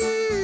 mm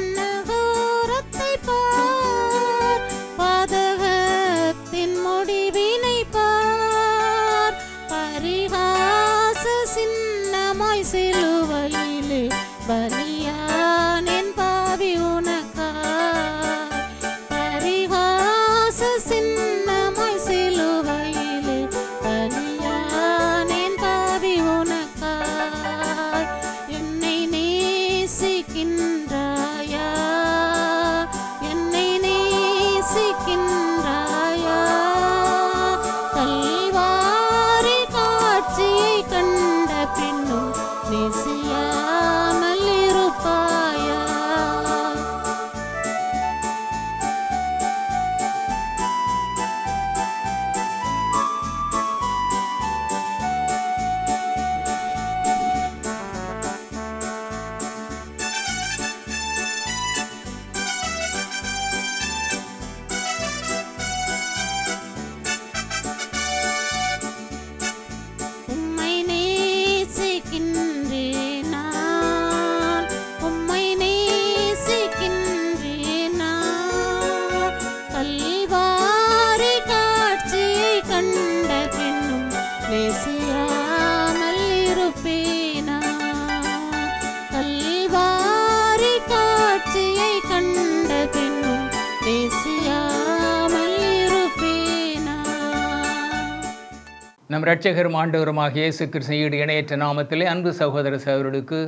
ரட்சகரும் ஆண்டவருமாக இயேசு கிருஷ்ணஈடு இணையற்ற நாமத்திலே அன்பு சகோதர சகோதரர்களுக்கு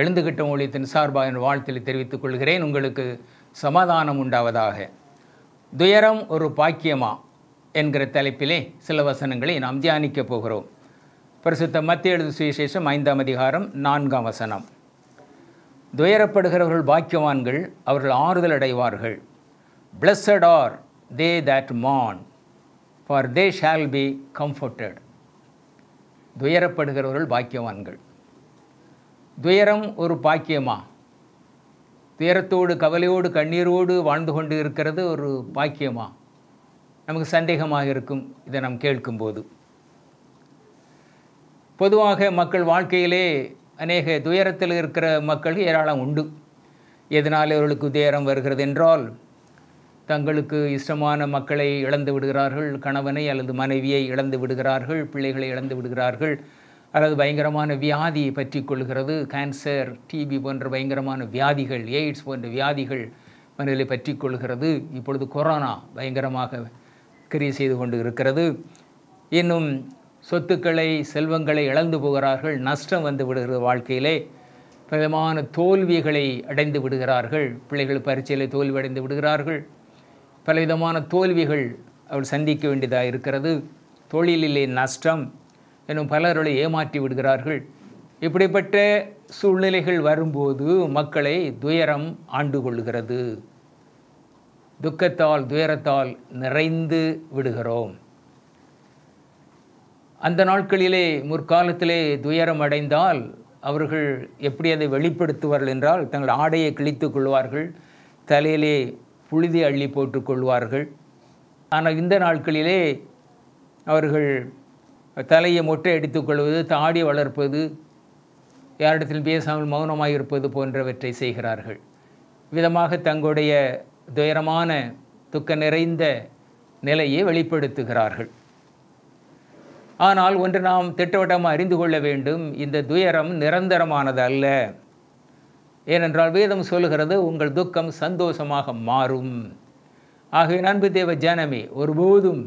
எழுந்துகிட்ட மொழியத்தின் சார்பாக என் வாழ்த்தில் தெரிவித்துக் கொள்கிறேன் உங்களுக்கு சமாதானம் உண்டாவதாக துயரம் ஒரு பாக்கியமா என்கிற தலைப்பிலே சில வசனங்களை நாம் தியானிக்கப் போகிறோம் பிரசித்த மத்திய எழுது சுவிசேஷம் ஐந்தாம் அதிகாரம் நான்காம் வசனம் துயரப்படுகிறவர்கள் பாக்கியவான்கள் அவர்கள் ஆறுதல் அடைவார்கள் பிளஸட் ஆர் தே தட் மான் for they shall be comforted துயரப்படுகிறவர்கள் பாக்கியவான்கள் துயரம் ஒரு பாக்கியமா துயரத்தோடு கவலையோடு கண்ணீரோடு வாழ்ந்து கொண்டு இருக்கிறது ஒரு பாக்கியமா நமக்கு சந்தேகமாக இருக்கும் இதை நாம் கேட்கும்போது பொதுவாக மக்கள் வாழ்க்கையிலே அநேக துயரத்தில் இருக்கிற மக்கள் ஏராளம் உண்டு எதனால் இவர்களுக்கு துயரம் வருகிறது என்றால் தங்களுக்கு இஷ்டமான மக்களை இழந்து விடுகிறார்கள் கணவனை அல்லது மனைவியை இழந்து விடுகிறார்கள் பிள்ளைகளை இழந்து விடுகிறார்கள் அல்லது பயங்கரமான வியாதி பற்றி கொள்கிறது கேன்சர் டிபி போன்ற பயங்கரமான வியாதிகள் எய்ட்ஸ் போன்ற வியாதிகள் மனிதர்களை பற்றி கொள்கிறது இப்பொழுது கொரோனா பயங்கரமாக கிரி செய்து கொண்டு இருக்கிறது இன்னும் சொத்துக்களை செல்வங்களை இழந்து போகிறார்கள் நஷ்டம் வந்து விடுகிறது வாழ்க்கையிலே விதமான தோல்விகளை அடைந்து விடுகிறார்கள் பிள்ளைகள் பரீட்சையில் தோல்வி அடைந்து விடுகிறார்கள் பலவிதமான தோல்விகள் அவள் சந்திக்க வேண்டியதாக இருக்கிறது தொழிலிலே நஷ்டம் எனும் பலர்களை ஏமாற்றி விடுகிறார்கள் இப்படிப்பட்ட சூழ்நிலைகள் வரும்போது மக்களை துயரம் ஆண்டு கொள்கிறது துக்கத்தால் துயரத்தால் நிறைந்து விடுகிறோம் அந்த நாட்களிலே முற்காலத்திலே துயரம் அடைந்தால் அவர்கள் எப்படி அதை வெளிப்படுத்துவார்கள் என்றால் தங்கள் ஆடையை கிழித்து கொள்வார்கள் தலையிலே புழுதி அள்ளி போட்டுக்கொள்வார்கள் ஆனால் இந்த நாட்களிலே அவர்கள் தலையை மொட்டை எடுத்துக்கொள்வது தாடி வளர்ப்பது யாரிடத்தில் பேசாமல் மௌனமாக இருப்பது போன்றவற்றை செய்கிறார்கள் விதமாக தங்களுடைய துயரமான துக்க நிறைந்த நிலையை வெளிப்படுத்துகிறார்கள் ஆனால் ஒன்று நாம் திட்டவட்டமாக அறிந்து கொள்ள வேண்டும் இந்த துயரம் நிரந்தரமானது அல்ல ஏனென்றால் வேதம் சொல்லுகிறது உங்கள் துக்கம் சந்தோஷமாக மாறும் ஆகவே நண்பு தேவ ஜானமே ஒருபோதும்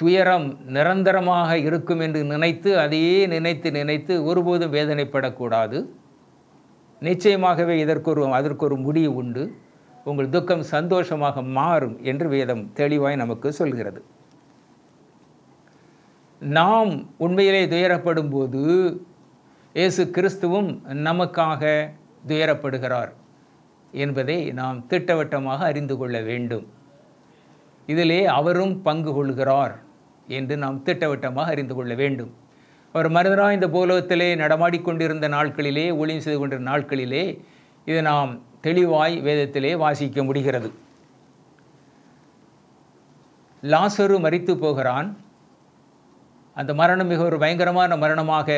துயரம் நிரந்தரமாக இருக்கும் என்று நினைத்து அதையே நினைத்து நினைத்து ஒருபோதும் வேதனைப்படக்கூடாது நிச்சயமாகவே இதற்கொரு அதற்கொரு முடிவு உண்டு உங்கள் துக்கம் சந்தோஷமாக மாறும் என்று வேதம் தெளிவாய் நமக்கு சொல்கிறது நாம் உண்மையிலே துயரப்படும் போது இயேசு கிறிஸ்துவும் நமக்காக துயரப்படுகிறார் என்பதை நாம் திட்டவட்டமாக அறிந்து கொள்ள வேண்டும் இதிலே அவரும் பங்கு கொள்கிறார் என்று நாம் திட்டவட்டமாக அறிந்து கொள்ள வேண்டும் அவர் மருதரா இந்த பூலோகத்திலே நடமாடிக்கொண்டிருந்த நாட்களிலே ஒளியம் செய்து கொண்டிருந்த நாட்களிலே இதை நாம் தெளிவாய் வேதத்திலே வாசிக்க முடிகிறது லாசரு மறித்து போகிறான் அந்த மரணம் மிக ஒரு பயங்கரமான மரணமாக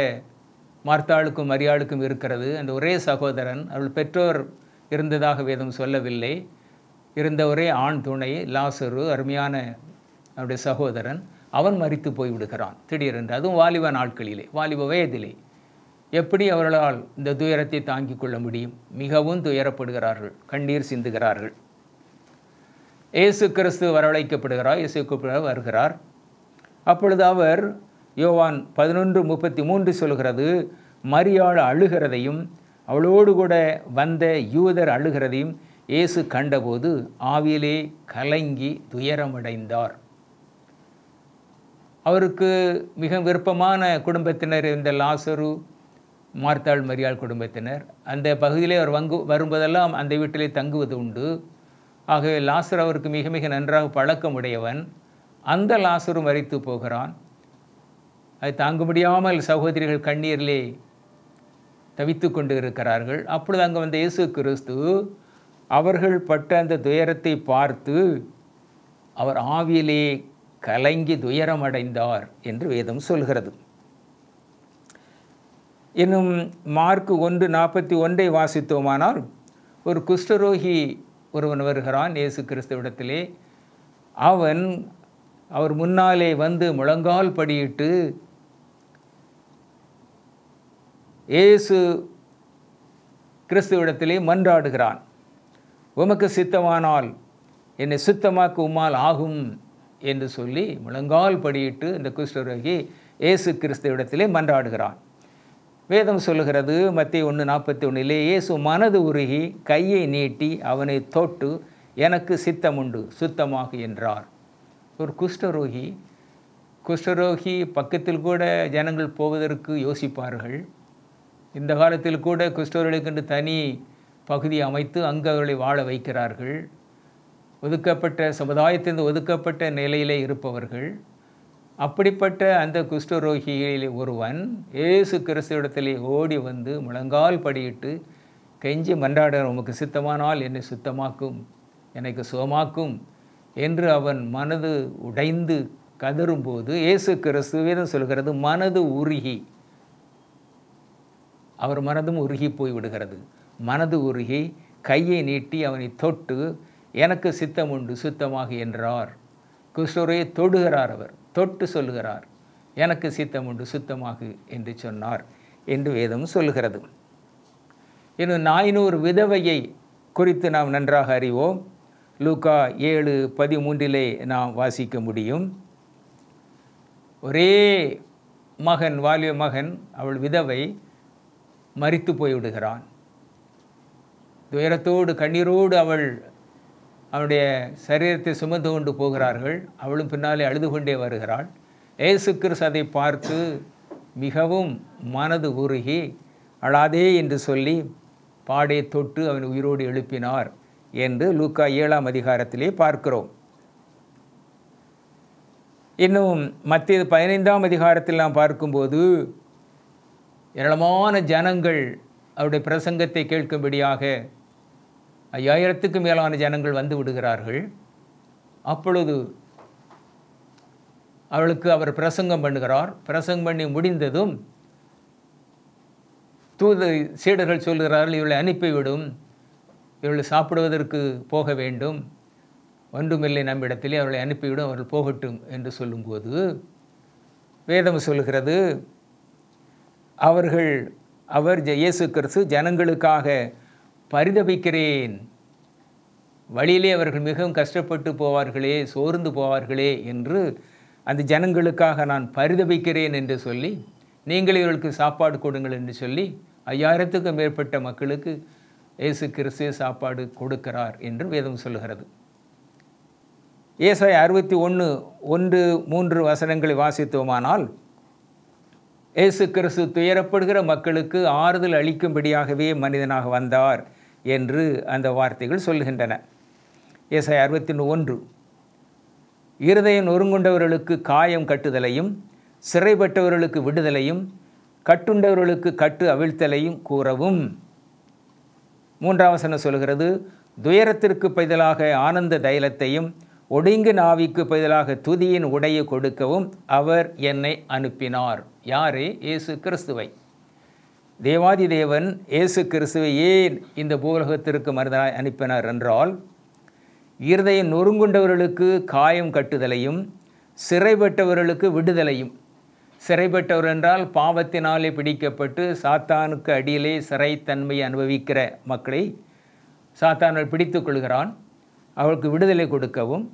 மார்த்தாளுக்கும் மரியாளுக்கும் இருக்கிறது அந்த ஒரே சகோதரன் அவள் பெற்றோர் இருந்ததாக வேதம் சொல்லவில்லை இருந்த ஒரே ஆண் துணை லாசரு அருமையான அவருடைய சகோதரன் அவன் மறித்து போய்விடுகிறான் திடீரென்று அதுவும் வாலிப நாட்களிலே வாலிப வயதிலே எப்படி அவர்களால் இந்த துயரத்தை தாங்கிக் கொள்ள முடியும் மிகவும் துயரப்படுகிறார்கள் கண்ணீர் சிந்துகிறார்கள் இயேசு கிறிஸ்து வரவழைக்கப்படுகிறார் இயேசு கூப்பிட வருகிறார் அப்பொழுது அவர் யோவான் பதினொன்று முப்பத்தி மூன்று சொல்கிறது மரியாள் அழுகிறதையும் அவளோடு கூட வந்த யூதர் அழுகிறதையும் இயேசு கண்டபோது ஆவியிலே கலங்கி துயரமடைந்தார் அவருக்கு மிக விருப்பமான குடும்பத்தினர் இருந்த லாசரு மார்த்தாள் மரியாள் குடும்பத்தினர் அந்த பகுதியிலே அவர் வங்கு வரும்போதெல்லாம் அந்த வீட்டிலே தங்குவது உண்டு ஆகவே லாசர் அவருக்கு மிக மிக நன்றாக பழக்கம் உடையவன் அந்த லாசரும் மறைத்து போகிறான் அதை தாங்க முடியாமல் சகோதரிகள் கண்ணீரிலே தவித்து கொண்டு இருக்கிறார்கள் அப்பொழுது அங்கே வந்த இயேசு கிறிஸ்து அவர்கள் பட்ட அந்த துயரத்தை பார்த்து அவர் ஆவியிலே கலங்கி துயரமடைந்தார் என்று வேதம் சொல்கிறது இன்னும் மார்க் ஒன்று நாற்பத்தி ஒன்றை வாசித்தோமானால் ஒரு குஷ்டரோகி ஒருவன் வருகிறான் இயேசு கிறிஸ்துவிடத்திலே அவன் அவர் முன்னாலே வந்து முழங்கால் படியிட்டு இயேசு கிறிஸ்துவிடத்திலே மன்றாடுகிறான் உமக்கு சித்தமானால் என்னை சுத்தமாக்கு உம்மால் ஆகும் என்று சொல்லி முழங்கால் படியிட்டு இந்த குஷ்டரோகி இயேசு கிறிஸ்துவிடத்திலே மன்றாடுகிறான் வேதம் சொல்லுகிறது மத்திய ஒன்று நாற்பத்தி ஒன்றிலே இயேசு மனது உருகி கையை நீட்டி அவனை தொட்டு எனக்கு சித்தம் உண்டு சுத்தமாக என்றார் ஒரு குஷ்டரோகி குஷ்டரோகி பக்கத்தில் கூட ஜனங்கள் போவதற்கு யோசிப்பார்கள் இந்த காலத்தில் கூட என்று தனி பகுதி அமைத்து அங்கு அவர்களை வாழ வைக்கிறார்கள் ஒதுக்கப்பட்ட சமுதாயத்திலிருந்து ஒதுக்கப்பட்ட நிலையிலே இருப்பவர்கள் அப்படிப்பட்ட அந்த குஷ்டரோகிகளில் ஒருவன் ஏசு கிறிஸ்துவிடத்திலே ஓடி வந்து முழங்கால் படியிட்டு கெஞ்சி மன்றாட உமக்கு சித்தமானால் என்னை சுத்தமாக்கும் எனக்கு சுகமாக்கும் என்று அவன் மனது உடைந்து கதறும்போது இயேசு கிறிஸ்துவேதம் சொல்கிறது மனது உருகி அவர் மனதும் உருகி போய் விடுகிறது மனது உருகி கையை நீட்டி அவனை தொட்டு எனக்கு சித்தம் உண்டு சுத்தமாக என்றார் கிருஷ்ணரையை தொடுகிறார் அவர் தொட்டு சொல்லுகிறார் எனக்கு சித்தம் உண்டு சுத்தமாக என்று சொன்னார் என்று வேதம் சொல்லுகிறது இன்னும் நாயினூறு விதவையை குறித்து நாம் நன்றாக அறிவோம் லூக்கா ஏழு பதிமூன்றிலே நாம் வாசிக்க முடியும் ஒரே மகன் வாலிய மகன் அவள் விதவை மறித்து போய்விடுகிறான் துயரத்தோடு கண்ணீரோடு அவள் அவனுடைய சரீரத்தை சுமந்து கொண்டு போகிறார்கள் அவளும் பின்னாலே அழுது கொண்டே வருகிறாள் ஏசு கிறிஸ் அதை பார்த்து மிகவும் மனது உருகி அழாதே என்று சொல்லி பாடே தொட்டு அவன் உயிரோடு எழுப்பினார் என்று லூக்கா ஏழாம் அதிகாரத்திலே பார்க்கிறோம் இன்னும் மத்திய பதினைந்தாம் அதிகாரத்தில் நாம் பார்க்கும்போது ஏராளமான ஜனங்கள் அவருடைய பிரசங்கத்தை கேட்கும்படியாக ஐயாயிரத்துக்கு மேலான ஜனங்கள் வந்து விடுகிறார்கள் அப்பொழுது அவளுக்கு அவர் பிரசங்கம் பண்ணுகிறார் பிரசங்கம் பண்ணி முடிந்ததும் தூது சீடர்கள் சொல்கிறார்கள் இவளை அனுப்பிவிடும் இவளை சாப்பிடுவதற்கு போக வேண்டும் ஒன்றுமில்லை நம்மிடத்திலே அவளை அனுப்பிவிடும் அவர்கள் போகட்டும் என்று சொல்லும்போது வேதம் சொல்கிறது அவர்கள் அவர் இயேசு கிறிஸ்து ஜனங்களுக்காக பரிதபிக்கிறேன் வழியிலே அவர்கள் மிகவும் கஷ்டப்பட்டு போவார்களே சோர்ந்து போவார்களே என்று அந்த ஜனங்களுக்காக நான் பரிதபிக்கிறேன் என்று சொல்லி நீங்கள் இவர்களுக்கு சாப்பாடு கொடுங்கள் என்று சொல்லி ஐயாயிரத்துக்கும் மேற்பட்ட மக்களுக்கு இயேசு கிறிஸ்து சாப்பாடு கொடுக்கிறார் என்று வேதம் சொல்கிறது ஏசாய் அறுபத்தி ஒன்று ஒன்று மூன்று வசனங்களை வாசித்தோமானால் இயேசு கிறிஸ்து துயரப்படுகிற மக்களுக்கு ஆறுதல் அளிக்கும்படியாகவே மனிதனாக வந்தார் என்று அந்த வார்த்தைகள் சொல்லுகின்றன இயேசை அறுபத்தி ஒன்று இருதயம் ஒருங்குண்டவர்களுக்கு காயம் கட்டுதலையும் சிறைப்பட்டவர்களுக்கு விடுதலையும் கட்டுண்டவர்களுக்கு கட்டு அவிழ்த்தலையும் கூறவும் மூன்றாம் வசனம் சொல்கிறது துயரத்திற்கு பதிலாக ஆனந்த தைலத்தையும் ஒடுங்கு நாவிக்கு பதிலாக துதியின் உடையை கொடுக்கவும் அவர் என்னை அனுப்பினார் யாரே இயேசு கிறிஸ்துவை தேவாதி தேவன் இயேசு கிறிஸ்துவை ஏன் இந்த பூலகத்திற்கு மருந்தனாய் அனுப்பினார் என்றால் இருதய நொறுங்குண்டவர்களுக்கு காயம் கட்டுதலையும் சிறைப்பட்டவர்களுக்கு விடுதலையும் சிறைப்பட்டவர் என்றால் பாவத்தினாலே பிடிக்கப்பட்டு சாத்தானுக்கு அடியிலே சிறைத்தன்மையை அனுபவிக்கிற மக்களை சாத்தானால் பிடித்து கொள்கிறான் அவளுக்கு விடுதலை கொடுக்கவும்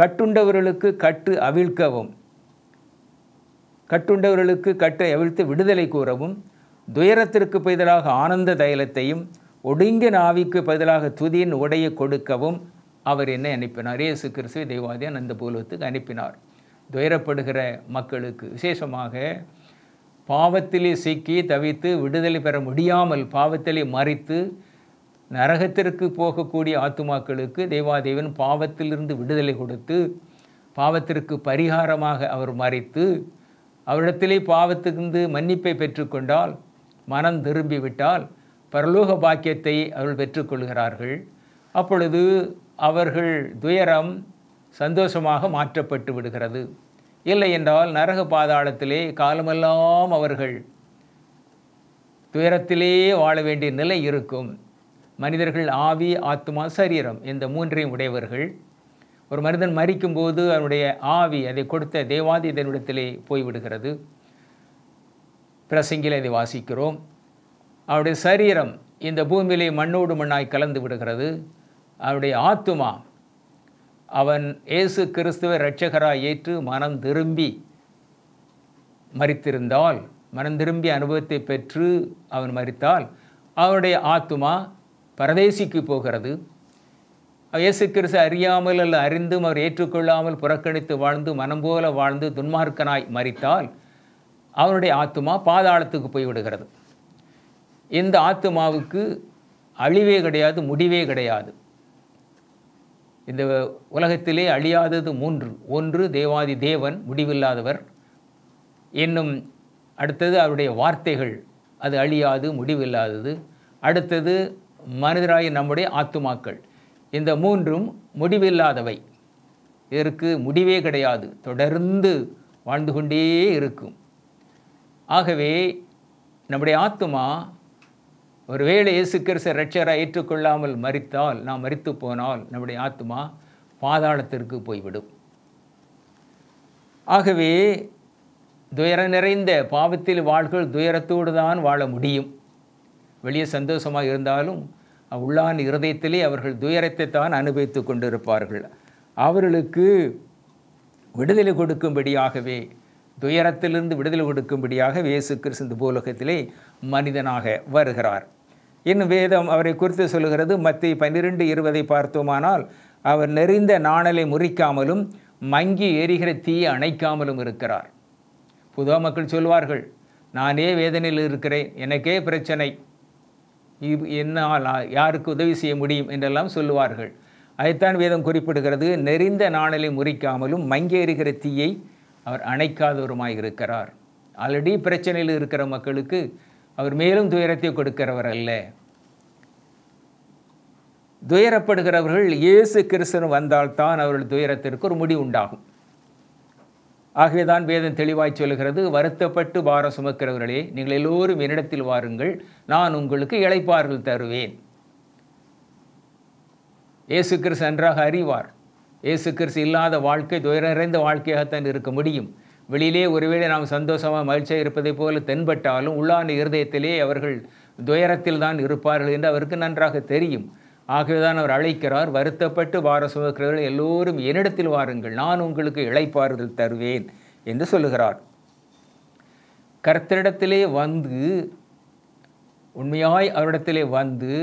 கட்டுண்டவர்களுக்கு கட்டு அவிழ்க்கவும் கட்டுண்டவர்களுக்கு கட்டை அவிழ்த்து விடுதலை கூறவும் துயரத்திற்கு பதிலாக ஆனந்த தைலத்தையும் ஒடுங்கிய நாவிக்கு பதிலாக துதியின் உடையை கொடுக்கவும் அவர் என்ன அனுப்பினார் இயேசு கிறிஸ்துவை தெய்வாதியன் அந்த பூலத்துக்கு அனுப்பினார் துயரப்படுகிற மக்களுக்கு விசேஷமாக பாவத்திலே சிக்கி தவித்து விடுதலை பெற முடியாமல் பாவத்திலே மறித்து நரகத்திற்கு போகக்கூடிய ஆத்துமாக்களுக்கு தெய்வாதேவன் பாவத்திலிருந்து விடுதலை கொடுத்து பாவத்திற்கு பரிகாரமாக அவர் மறைத்து அவரிடத்திலே பாவத்திலிருந்து மன்னிப்பை பெற்றுக்கொண்டால் மனம் திரும்பிவிட்டால் பரலோக பாக்கியத்தை அவர்கள் பெற்றுக்கொள்கிறார்கள் அப்பொழுது அவர்கள் துயரம் சந்தோஷமாக மாற்றப்பட்டு விடுகிறது இல்லை என்றால் நரக பாதாளத்திலே காலமெல்லாம் அவர்கள் துயரத்திலே வாழ வேண்டிய நிலை இருக்கும் மனிதர்கள் ஆவி ஆத்மா சரீரம் இந்த மூன்றையும் உடையவர்கள் ஒரு மனிதன் மறிக்கும்போது அவனுடைய ஆவி அதை கொடுத்த தேவாதி இதனிடத்திலே போய்விடுகிறது பிரசங்கில் அதை வாசிக்கிறோம் அவருடைய சரீரம் இந்த பூமியிலே மண்ணோடு மண்ணாய் கலந்து விடுகிறது அவருடைய ஆத்துமா அவன் இயேசு கிறிஸ்துவ இரட்சகராய் ஏற்று மனம் திரும்பி மறித்திருந்தால் மனம் திரும்பி அனுபவத்தை பெற்று அவன் மறித்தால் அவனுடைய ஆத்துமா பரதேசிக்கு போகிறது இயேசு கிறிஸ்து அறியாமல் அல்ல அறிந்தும் அவர் ஏற்றுக்கொள்ளாமல் புறக்கணித்து வாழ்ந்து மனம் போல வாழ்ந்து துன்மார்க்கனாய் மறித்தால் அவனுடைய ஆத்மா பாதாளத்துக்கு போய்விடுகிறது இந்த ஆத்மாவுக்கு அழிவே கிடையாது முடிவே கிடையாது இந்த உலகத்திலே அழியாதது மூன்று ஒன்று தேவாதி தேவன் முடிவில்லாதவர் என்னும் அடுத்தது அவருடைய வார்த்தைகள் அது அழியாது முடிவில்லாதது அடுத்தது மனிதராகிய நம்முடைய ஆத்துமாக்கள் இந்த மூன்றும் முடிவில்லாதவை இதற்கு முடிவே கிடையாது தொடர்ந்து வாழ்ந்து கொண்டே இருக்கும் ஆகவே நம்முடைய ஆத்துமா ஒருவேளை இயேசு கிறிஸ்த ரட்சராக ஏற்றுக்கொள்ளாமல் மறித்தால் நாம் மறித்து போனால் நம்முடைய ஆத்மா பாதாளத்திற்கு போய்விடும் ஆகவே துயர நிறைந்த பாவத்தில் வாழ்கள் துயரத்தோடு தான் வாழ முடியும் வெளியே சந்தோஷமாக இருந்தாலும் உள்ளான் இருதயத்திலே அவர்கள் துயரத்தை தான் அனுபவித்து கொண்டிருப்பார்கள் அவர்களுக்கு விடுதலை கொடுக்கும்படியாகவே துயரத்திலிருந்து விடுதலை கொடுக்கும்படியாக வேசு கிறிஸ்து போலகத்திலே பூலோகத்திலே மனிதனாக வருகிறார் இன்னும் வேதம் அவரை குறித்து சொல்கிறது மத்திய பன்னிரெண்டு இருபதை பார்த்தோமானால் அவர் நெறிந்த நாணலை முறிக்காமலும் மங்கி எரிகிற தீயை அணைக்காமலும் இருக்கிறார் புதுவ மக்கள் சொல்வார்கள் நானே வேதனையில் இருக்கிறேன் எனக்கே பிரச்சனை என்னால் யாருக்கு உதவி செய்ய முடியும் என்றெல்லாம் சொல்லுவார்கள் அதைத்தான் வேதம் குறிப்பிடுகிறது நெறிந்த நாணலை முறிக்காமலும் மங்கேறுகிற தீயை அவர் அணைக்காதவருமாய் இருக்கிறார் ஆல்ரெடி பிரச்சனையில் இருக்கிற மக்களுக்கு அவர் மேலும் துயரத்தை கொடுக்கிறவர் அல்ல துயரப்படுகிறவர்கள் இயேசு கிறிஸ்தன் வந்தால்தான் அவர்கள் துயரத்திற்கு ஒரு முடிவு உண்டாகும் ஆகவேதான் வேதம் தெளிவாய் சொல்கிறது வருத்தப்பட்டு பாரம் சுமக்கிறவர்களே நீங்கள் எல்லோரும் என்னிடத்தில் வாருங்கள் நான் உங்களுக்கு இழைப்பார்கள் தருவேன் ஏசு கிறிஸ் நன்றாக அறிவார் ஏசு கிறிஸ்து இல்லாத வாழ்க்கை துயரறைந்த வாழ்க்கையாகத்தான் இருக்க முடியும் வெளியிலே ஒருவேளை நாம் சந்தோஷமாக மகிழ்ச்சியாக இருப்பதைப் போல தென்பட்டாலும் உள்ளான இருதயத்திலே அவர்கள் துயரத்தில் தான் இருப்பார்கள் என்று அவருக்கு நன்றாக தெரியும் ஆகவேதான் அவர் அழைக்கிறார் வருத்தப்பட்டு வார சுமக்கிறவர்கள் எல்லோரும் என்னிடத்தில் வாருங்கள் நான் உங்களுக்கு இழைப்பாறுதல் தருவேன் என்று சொல்லுகிறார் கர்த்தரிடத்திலே வந்து உண்மையாய் அவரிடத்திலே வந்து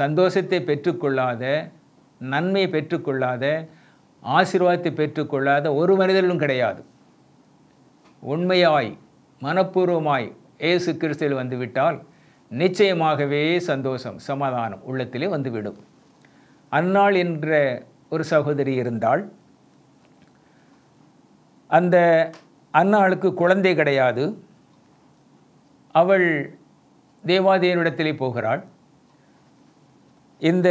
சந்தோஷத்தை பெற்றுக்கொள்ளாத நன்மையை பெற்றுக்கொள்ளாத ஆசீர்வாதத்தை பெற்றுக்கொள்ளாத ஒரு மனிதர்களும் கிடையாது உண்மையாய் மனப்பூர்வமாய் ஏசு கிறிஸ்துவில் வந்துவிட்டால் நிச்சயமாகவே சந்தோஷம் சமாதானம் உள்ளத்திலே வந்துவிடும் அன்னாள் என்ற ஒரு சகோதரி இருந்தால் அந்த அன்னாளுக்கு குழந்தை கிடையாது அவள் தேவாதேவனிடத்திலே போகிறாள் இந்த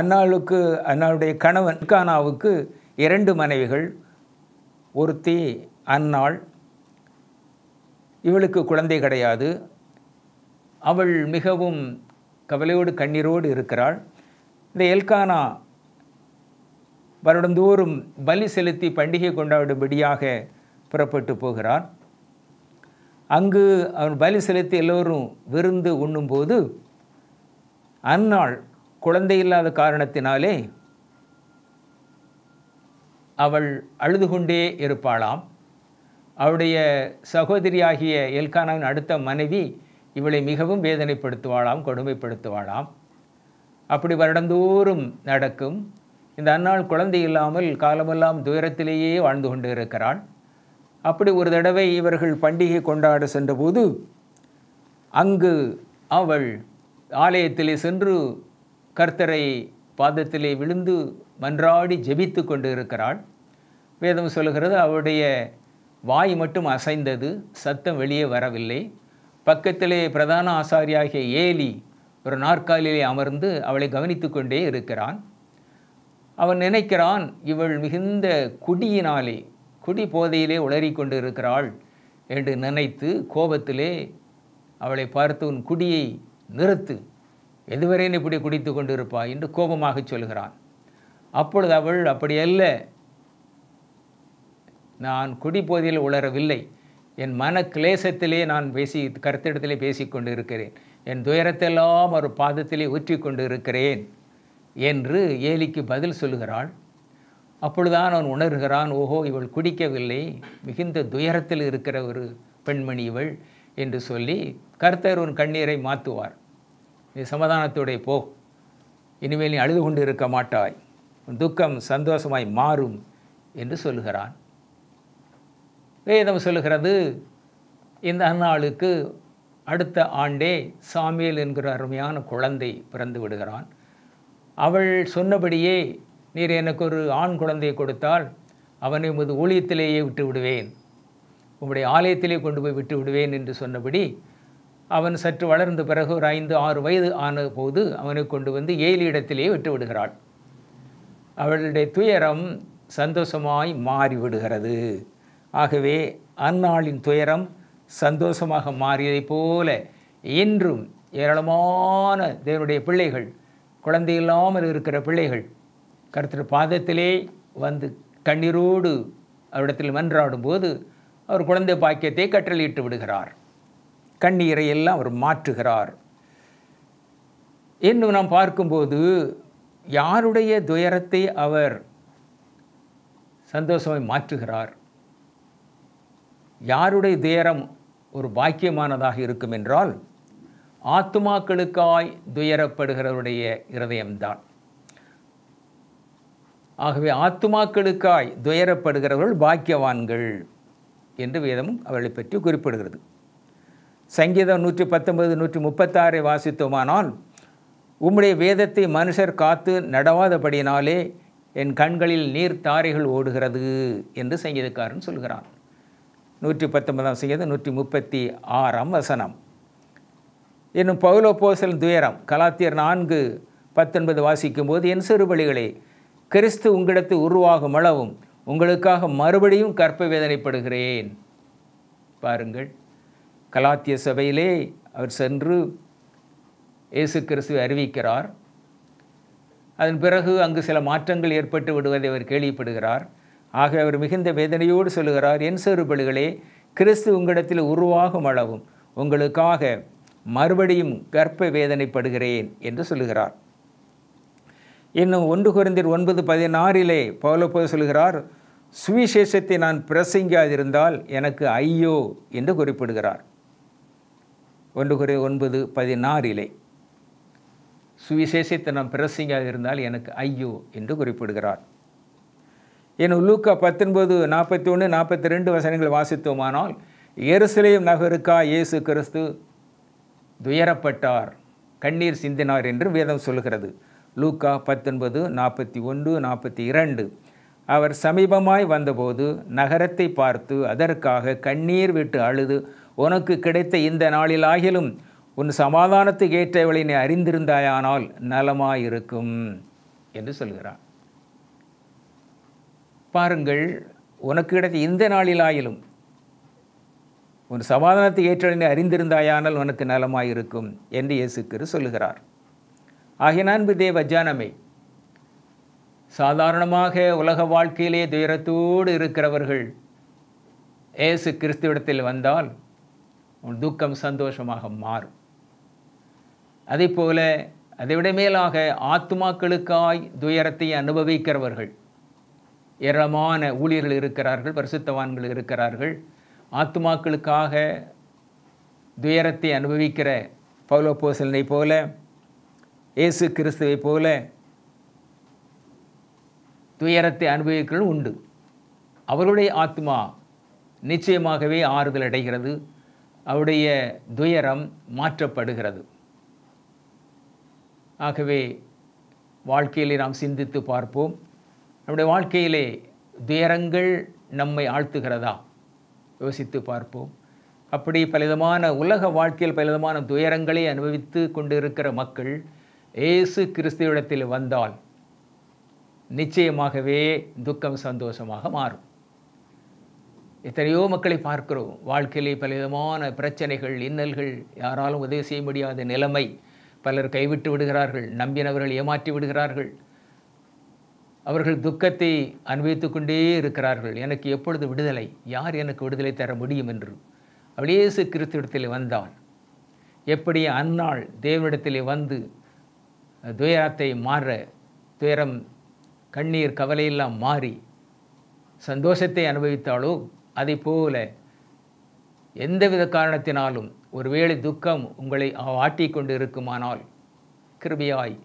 அன்னாளுக்கு அன்னாளுடைய கணவன் கானாவுக்கு இரண்டு மனைவிகள் ஒருத்தி அன்னாள் இவளுக்கு குழந்தை கிடையாது அவள் மிகவும் கவலையோடு கண்ணீரோடு இருக்கிறாள் இந்த எல்கானா வருடந்தோறும் பலி செலுத்தி பண்டிகை கொண்டாடும்படியாக புறப்பட்டு போகிறான் அங்கு அவன் பலி செலுத்தி எல்லோரும் விருந்து உண்ணும்போது அந்நாள் குழந்தை இல்லாத காரணத்தினாலே அவள் அழுது கொண்டே இருப்பாளாம் அவளுடைய சகோதரியாகிய எல்கானாவின் அடுத்த மனைவி இவளை மிகவும் வேதனைப்படுத்துவாளாம் கொடுமைப்படுத்துவாளாம் அப்படி வருடந்தோறும் நடக்கும் இந்த அன்னாள் குழந்தை இல்லாமல் காலமெல்லாம் துயரத்திலேயே வாழ்ந்து கொண்டு இருக்கிறாள் அப்படி ஒரு தடவை இவர்கள் பண்டிகை கொண்டாட சென்றபோது அங்கு அவள் ஆலயத்திலே சென்று கர்த்தரை பாதத்திலே விழுந்து மன்றாடி ஜெபித்து கொண்டு இருக்கிறாள் வேதம் சொல்கிறது அவளுடைய வாய் மட்டும் அசைந்தது சத்தம் வெளியே வரவில்லை பக்கத்திலே பிரதான ஆசாரியாகிய ஏலி ஒரு நாற்காலியிலே அமர்ந்து அவளை கவனித்து கொண்டே இருக்கிறான் அவன் நினைக்கிறான் இவள் மிகுந்த குடியினாலே குடி போதையிலே உளறிக்கொண்டு இருக்கிறாள் என்று நினைத்து கோபத்திலே அவளை பார்த்து உன் குடியை நிறுத்து எதுவரை இப்படி குடித்து கொண்டு இருப்பாய் என்று கோபமாக சொல்கிறான் அப்பொழுது அவள் அப்படியல்ல நான் குடி போதையில் உளரவில்லை என் மன கிளேசத்திலே நான் பேசி கருத்திடத்திலே பேசிக்கொண்டு இருக்கிறேன் என் துயரத்தெல்லாம் ஒரு பாதத்திலே ஊற்றி கொண்டு இருக்கிறேன் என்று ஏலிக்கு பதில் சொல்கிறாள் அப்பொழுதான் அவன் உணர்கிறான் ஓஹோ இவள் குடிக்கவில்லை மிகுந்த துயரத்தில் இருக்கிற ஒரு பெண்மணி இவள் என்று சொல்லி கர்த்தர் உன் கண்ணீரை மாற்றுவார் நீ சமாதானத்தோடைய போ இனிமேல் நீ அழுது கொண்டு இருக்க மாட்டாய் துக்கம் சந்தோஷமாய் மாறும் என்று சொல்கிறான் வேதம் சொல்கிறது இந்த அந்நாளுக்கு அடுத்த ஆண்டே சாமியல் என்கிற அருமையான குழந்தை பிறந்து விடுகிறான் அவள் சொன்னபடியே நீர் எனக்கு ஒரு ஆண் குழந்தையை கொடுத்தால் அவனை உமது ஊழியத்திலேயே விட்டு விடுவேன் உங்களுடைய ஆலயத்திலே கொண்டு போய் விட்டு விடுவேன் என்று சொன்னபடி அவன் சற்று வளர்ந்த பிறகு ஒரு ஐந்து ஆறு வயது ஆன போது அவனை கொண்டு வந்து ஏழு இடத்திலேயே விட்டு விடுகிறாள் அவளுடைய துயரம் சந்தோஷமாய் மாறிவிடுகிறது ஆகவே அந்நாளின் துயரம் சந்தோஷமாக மாறியதைப் போல இன்றும் ஏராளமான தேவனுடைய பிள்ளைகள் குழந்தை இல்லாமல் இருக்கிற பிள்ளைகள் கருத்தர் பாதத்திலே வந்து கண்ணீரோடு அவரிடத்தில் மன்றாடும் போது அவர் குழந்தை பாக்கியத்தை கற்றலிட்டு விடுகிறார் கண்ணீரை எல்லாம் அவர் மாற்றுகிறார் இன்னும் நாம் பார்க்கும்போது யாருடைய துயரத்தை அவர் சந்தோஷமாய் மாற்றுகிறார் யாருடைய துயரம் ஒரு பாக்கியமானதாக இருக்கும் என்றால் ஆத்துமாக்களுக்காய் துயரப்படுகிறவருடைய இருதயம்தான் ஆகவே ஆத்துமாக்களுக்காய் துயரப்படுகிறவர்கள் பாக்கியவான்கள் என்று வேதமும் அவர்களை பற்றி குறிப்பிடுகிறது சங்கீதம் நூற்றி பத்தொன்பது நூற்றி முப்பத்தாறை வாசித்தோமானால் உம்முடைய வேதத்தை மனுஷர் காத்து நடவாதபடியினாலே என் கண்களில் நீர் தாரைகள் ஓடுகிறது என்று சங்கீதக்காரன் சொல்கிறான் நூற்றி பத்தொன்பதாம் சங்கீதம் நூற்றி முப்பத்தி ஆறாம் வசனம் என்னும் பவுலோ போசல் துயரம் கலாத்தியர் நான்கு பத்தொன்பது வாசிக்கும் போது என் சிறுபலிகளே கிறிஸ்து உங்களிடத்து உருவாகும் அளவும் உங்களுக்காக மறுபடியும் கற்ப வேதனைப்படுகிறேன் பாருங்கள் கலாத்திய சபையிலே அவர் சென்று இயேசு கிறிஸ்துவை அறிவிக்கிறார் அதன் பிறகு அங்கு சில மாற்றங்கள் ஏற்பட்டு விடுவதை அவர் கேள்விப்படுகிறார் ஆக அவர் மிகுந்த வேதனையோடு சொல்லுகிறார் என் சிறுபலிகளே கிறிஸ்து உங்களிடத்தில் உருவாகும் அளவும் உங்களுக்காக மறுபடியும் கர்ப்ப வேதனைப்படுகிறேன் என்று சொல்லுகிறார் இன்னும் ஒன்று குறைந்தர் ஒன்பது பதினாறிலே பௌலப்போ சொல்கிறார் சுவிசேஷத்தை நான் பிரசங்காதிருந்தால் எனக்கு ஐயோ என்று குறிப்பிடுகிறார் ஒன்று குறை ஒன்பது பதினாறிலே சுவிசேஷத்தை நான் பிரசங்காதிருந்தால் எனக்கு ஐயோ என்று குறிப்பிடுகிறார் எனும் லூக்கா பத்தொன்பது நாற்பத்தி ஒன்று நாற்பத்தி ரெண்டு வசனங்கள் வாசித்தோமானால் எருசலேம் நகருக்கா இயேசு கிறிஸ்து துயரப்பட்டார் கண்ணீர் சிந்தினார் என்று வேதம் சொல்கிறது லூக்கா பத்தொன்பது நாற்பத்தி ஒன்று நாற்பத்தி இரண்டு அவர் சமீபமாய் வந்தபோது நகரத்தை பார்த்து அதற்காக கண்ணீர் விட்டு அழுது உனக்கு கிடைத்த இந்த நாளில் ஆகிலும் உன் சமாதானத்துக்கு ஏற்றவளை நீ அறிந்திருந்தாயானால் நலமாயிருக்கும் என்று சொல்கிறார் பாருங்கள் உனக்கு கிடைத்த இந்த நாளிலாயிலும் உன் சமாதானத்தை ஏற்றலினை அறிந்திருந்தாயானால் உனக்கு நலமாயிருக்கும் என்று இயேசு சொல்லுகிறார் ஆகிய நான்பு தேவ ஜானமே சாதாரணமாக உலக வாழ்க்கையிலே துயரத்தோடு இருக்கிறவர்கள் ஏசு கிறிஸ்துவிடத்தில் வந்தால் உன் துக்கம் சந்தோஷமாக மாறும் அதே போல அதைவிட மேலாக ஆத்மாக்களுக்காய் துயரத்தை அனுபவிக்கிறவர்கள் ஏராளமான ஊழியர்கள் இருக்கிறார்கள் பரிசுத்தவான்கள் இருக்கிறார்கள் ஆத்மாக்களுக்காக துயரத்தை அனுபவிக்கிற பௌலோபோசலனை போல இயேசு கிறிஸ்துவை போல துயரத்தை அனுபவிக்கிறது உண்டு அவருடைய ஆத்மா நிச்சயமாகவே ஆறுதல் அடைகிறது அவருடைய துயரம் மாற்றப்படுகிறது ஆகவே வாழ்க்கையிலே நாம் சிந்தித்து பார்ப்போம் நம்முடைய வாழ்க்கையிலே துயரங்கள் நம்மை ஆழ்த்துகிறதா யோசித்து பார்ப்போம் அப்படி பலவிதமான உலக வாழ்க்கையில் பலவிதமான துயரங்களை அனுபவித்து கொண்டிருக்கிற மக்கள் இயேசு கிறிஸ்துவிடத்தில் வந்தால் நிச்சயமாகவே துக்கம் சந்தோஷமாக மாறும் எத்தனையோ மக்களை பார்க்கிறோம் வாழ்க்கையிலே பலவிதமான பிரச்சனைகள் இன்னல்கள் யாராலும் உதவி செய்ய முடியாத நிலைமை பலர் கைவிட்டு விடுகிறார்கள் நம்பினவர்கள் ஏமாற்றி விடுகிறார்கள் அவர்கள் துக்கத்தை அனுபவித்து கொண்டே இருக்கிறார்கள் எனக்கு எப்பொழுது விடுதலை யார் எனக்கு விடுதலை தர முடியும் என்று அவள் இயேசு கிறிஸ்துவிடத்தில் எப்படி அந்நாள் தேவனிடத்திலே வந்து துயரத்தை மாற துயரம் கண்ணீர் கவலையெல்லாம் மாறி சந்தோஷத்தை அனுபவித்தாலோ அதை போல எந்தவித காரணத்தினாலும் ஒருவேளை துக்கம் உங்களை ஆட்டிக்கொண்டு இருக்குமானால் கிருபியாய்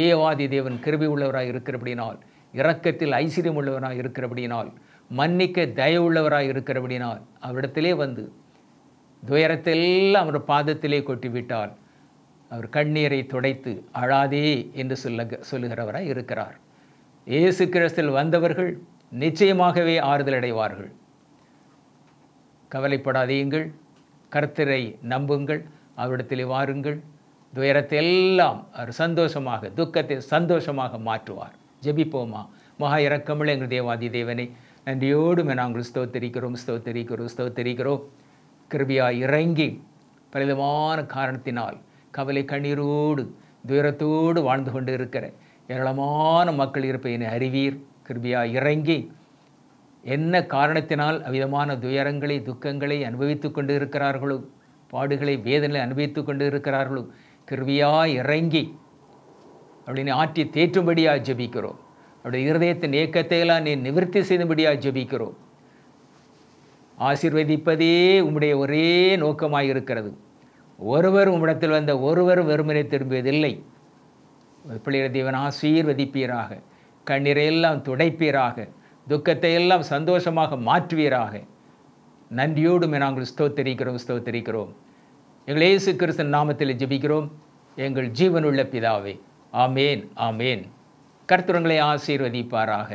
தேவாதி தேவன் கிருபி உள்ளவராக இருக்கிறபடினால் இரக்கத்தில் ஐஸ்வர்யம் உள்ளவராக இருக்கிறபடினால் மன்னிக்க தயவுள்ளவராக இருக்கிறபடினால் அவரிடத்திலே வந்து துயரத்தை எல்லாம் அவர் பாதத்திலே கொட்டிவிட்டால் அவர் கண்ணீரை துடைத்து அழாதே என்று சொல்ல சொல்லுகிறவராக இருக்கிறார் இயேசு கிறிஸ்தில் வந்தவர்கள் நிச்சயமாகவே ஆறுதல் அடைவார்கள் கவலைப்படாதீங்கள் கர்த்தரை நம்புங்கள் அவரிடத்திலே வாருங்கள் துயரத்தை எல்லாம் அவர் சந்தோஷமாக துக்கத்தை சந்தோஷமாக மாற்றுவார் ஜெபிப்போமா மகா இறக்கமில்லை எங்கள் தேவாதி தேவனை நன்றியோடு நாங்கள் ஸ்தோத்தரிக்கிறோம் ஸ்தோத்தரிக்கிறோம் ஸ்தோத்தரிக்கிறோம் கிருபியாக இறங்கி பலவிதமான காரணத்தினால் கவலை கண்ணீரோடு துயரத்தோடு வாழ்ந்து கொண்டு இருக்கிற ஏராளமான மக்கள் இருப்பை என்னை அறிவீர் கிருபியாக இறங்கி என்ன காரணத்தினால் அவிதமான துயரங்களை துக்கங்களை அனுபவித்து கொண்டு இருக்கிறார்களோ பாடுகளை வேதனை அனுபவித்து கொண்டு இருக்கிறார்களோ கிருவியாக இறங்கி அப்படின்னு ஆற்றி தேற்றும்படியாக ஜபிக்கிறோம் அப்படி இருதயத்தின் ஏக்கத்தையெல்லாம் நீ நிவர்த்தி செய்தபடியாக ஜபிக்கிறோம் ஆசிர்வதிப்பதே உம்முடைய ஒரே நோக்கமாக இருக்கிறது ஒருவர் உம்மிடத்தில் வந்த ஒருவர் வெறுமனை திரும்பியதில்லை பிள்ளைகள் தேவன் ஆசீர்வதிப்பீராக எல்லாம் துடைப்பீராக துக்கத்தை எல்லாம் சந்தோஷமாக மாற்றுவீராக நன்றியோடும் நாங்கள் ஸ்தோத்தரிக்கிறோம் ஸ்தோத்தரிக்கிறோம் எங்கள் இயேசு கிறிஸ்தன் நாமத்தில் ஜெபிக்கிறோம் எங்கள் ஜீவனுள்ள பிதாவே ஆமேன் ஆமேன் கருத்துரங்களை ஆசீர்வதிப்பாராக